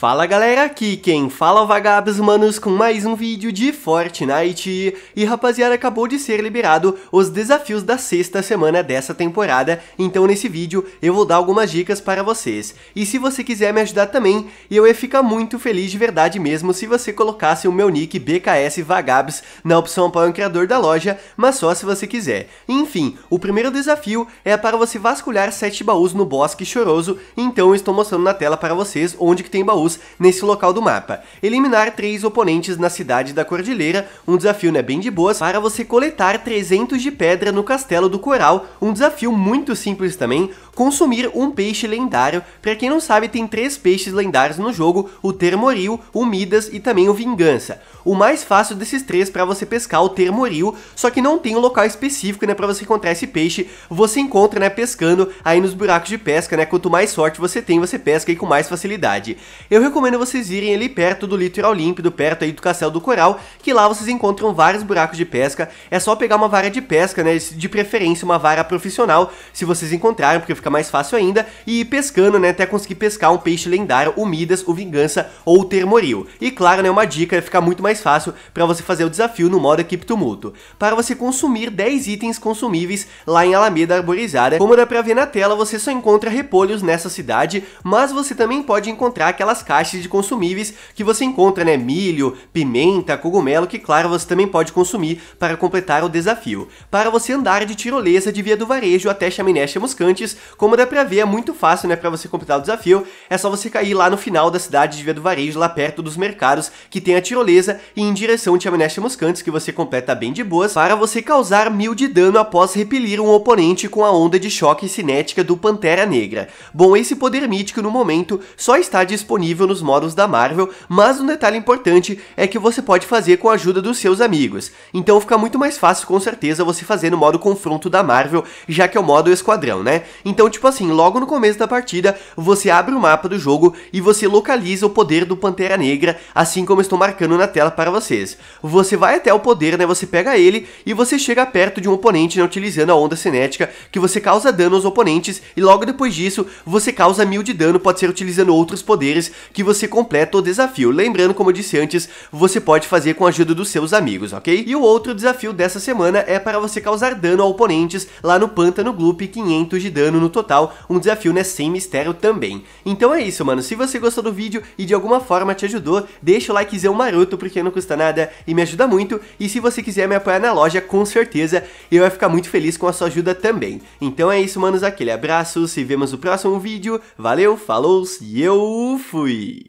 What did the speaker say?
Fala galera, aqui quem fala é vagabos manos com mais um vídeo de Fortnite E rapaziada, acabou de ser liberado os desafios da sexta semana dessa temporada Então nesse vídeo eu vou dar algumas dicas para vocês E se você quiser me ajudar também, eu ia ficar muito feliz de verdade mesmo Se você colocasse o meu nick BKS Vagabs na opção para o criador da loja Mas só se você quiser Enfim, o primeiro desafio é para você vasculhar 7 baús no Bosque Choroso Então eu estou mostrando na tela para vocês onde que tem baús nesse local do mapa. Eliminar três oponentes na cidade da Cordilheira, um desafio né, bem de boas, para você coletar 300 de pedra no Castelo do Coral, um desafio muito simples também, consumir um peixe lendário, para quem não sabe tem três peixes lendários no jogo, o Termoril, o Midas e também o Vingança. O mais fácil desses três para você pescar o Termoril, só que não tem um local específico né, para você encontrar esse peixe, você encontra né, pescando aí nos buracos de pesca, né, quanto mais sorte você tem, você pesca aí com mais facilidade. Eu eu recomendo vocês irem ali perto do litoral límpido, perto aí do Castelo do Coral, que lá vocês encontram vários buracos de pesca. É só pegar uma vara de pesca, né? De preferência uma vara profissional, se vocês encontrarem, porque fica mais fácil ainda, e ir pescando, né? Até conseguir pescar um peixe lendário, o Midas, o Vingança ou o Termoril. E claro, né? Uma dica, é ficar muito mais fácil para você fazer o desafio no modo Equipe Tumulto. Para você consumir 10 itens consumíveis lá em Alameda Arborizada, como dá pra ver na tela, você só encontra repolhos nessa cidade, mas você também pode encontrar aquelas caixa de consumíveis que você encontra, né? Milho, pimenta, cogumelo, que claro você também pode consumir para completar o desafio. Para você andar de tirolesa de via do varejo até chaminés chamuscantes, como dá pra ver, é muito fácil, né? Pra você completar o desafio, é só você cair lá no final da cidade de via do varejo, lá perto dos mercados que tem a tirolesa e em direção de chaminés chamuscantes, que você completa bem de boas, para você causar mil de dano após repelir um oponente com a onda de choque cinética do Pantera Negra. Bom, esse poder mítico no momento só está disponível disponível nos modos da Marvel, mas um detalhe importante é que você pode fazer com a ajuda dos seus amigos. Então fica muito mais fácil com certeza você fazer no modo confronto da Marvel, já que é o modo esquadrão, né? Então tipo assim, logo no começo da partida, você abre o mapa do jogo e você localiza o poder do Pantera Negra, assim como estou marcando na tela para vocês. Você vai até o poder, né, você pega ele e você chega perto de um oponente né, utilizando a onda cinética, que você causa dano aos oponentes e logo depois disso você causa mil de dano, pode ser utilizando outros poderes que você completa o desafio. Lembrando, como eu disse antes, você pode fazer com a ajuda dos seus amigos, ok? E o outro desafio dessa semana é para você causar dano a oponentes lá no Pântano Gloop, 500 de dano no total, um desafio né, sem mistério também. Então é isso, mano, se você gostou do vídeo e de alguma forma te ajudou, deixa o likezão maroto porque não custa nada e me ajuda muito, e se você quiser me apoiar na loja, com certeza eu vou ficar muito feliz com a sua ajuda também. Então é isso, manos, aquele abraço, se vemos no próximo vídeo, valeu, falou e eu fui! Louis.